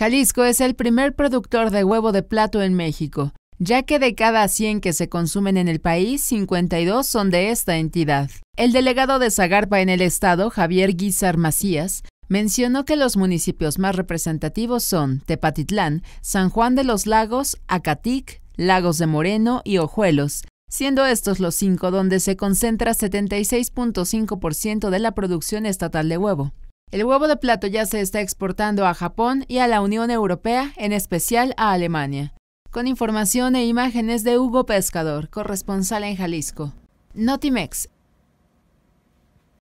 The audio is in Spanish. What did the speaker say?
Jalisco es el primer productor de huevo de plato en México, ya que de cada 100 que se consumen en el país, 52 son de esta entidad. El delegado de Zagarpa en el estado, Javier Guizar Macías, mencionó que los municipios más representativos son Tepatitlán, San Juan de los Lagos, Acatic, Lagos de Moreno y Ojuelos, siendo estos los cinco donde se concentra 76.5% de la producción estatal de huevo. El huevo de plato ya se está exportando a Japón y a la Unión Europea, en especial a Alemania. Con información e imágenes de Hugo Pescador, corresponsal en Jalisco. Notimex,